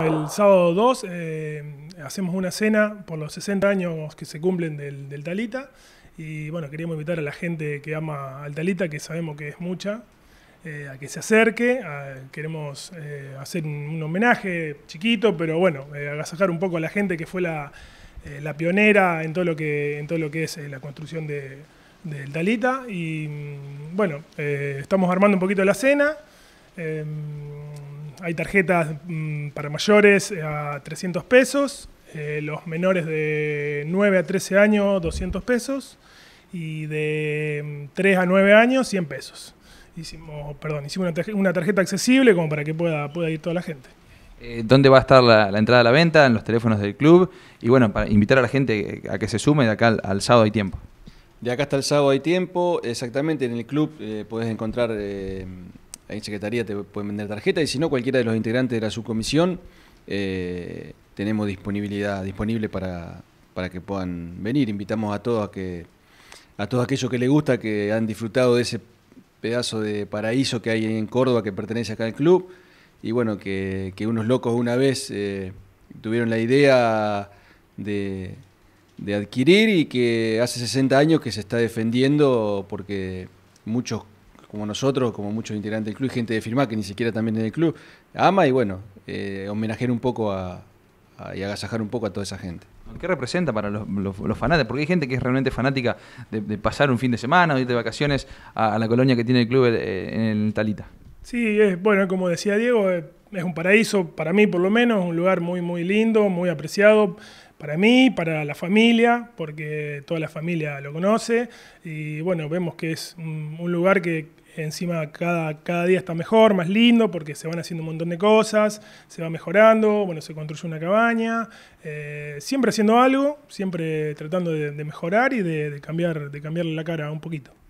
El sábado 2 eh, hacemos una cena por los 60 años que se cumplen del, Talita. Y bueno, queríamos invitar a la gente que ama al Talita, que sabemos que es mucha, eh, a que se acerque. queremos eh, hacer un, homenaje chiquito, pero bueno, agasajar un poco a la gente que fue la, pionera en todo lo que, en todo lo que es la construcción del Talita. Y mm, bueno, estamos armando un poquito la cena. Em, hay tarjetas mm, para mayores eh, a 300 pesos, eh, los menores de 9 a 13 años 200 pesos y de 3 mm, a 9 años 100 pesos. Hicimos, perdón, hicimos una tarjeta, accesible como para que pueda, pueda ir toda la gente. Eh, ¿Dónde va a estar la, entrada a la venta? En los teléfonos del club. Y bueno, para invitar a la gente a que se sume de acá al, sábado hay tiempo. De acá hasta el sábado hay tiempo, exactamente. En el club eh, podés encontrar en Secretaría te pueden vender tarjeta y si no, cualquiera de los integrantes de la subcomisión eh, tenemos disponibilidad disponible para, que puedan venir. Invitamos a todos a que a todos aquellos que les gusta, que han disfrutado de ese pedazo de paraíso que hay en Córdoba que pertenece acá al club. Y bueno, que, que unos locos una vez eh, tuvieron la idea de, de adquirir y que hace 60 años que se está defendiendo porque muchos como nosotros, como muchos integrantes del club y gente de firma que ni siquiera también es del club, ama y bueno, eh, homenajear un poco y agasajar un poco a toda esa gente. ¿Qué representa para los, fanáticos? Porque hay gente que es realmente fanática de, pasar un fin de semana, o ir de vacaciones a, la colonia que tiene el club eh, en Talita. Sí, es, bueno, como decía Diego, eh, es un paraíso para mí por lo menos, un lugar muy, muy lindo, muy apreciado para mí, para la familia, porque toda la familia lo conoce y bueno, vemos que es un lugar que encima cada, cada día está mejor, más lindo, porque se van haciendo un montón de cosas, se va mejorando, bueno, se construye una cabaña, eh, siempre haciendo algo, siempre tratando de, mejorar y de, de, cambiar, de cambiarle la cara un poquito.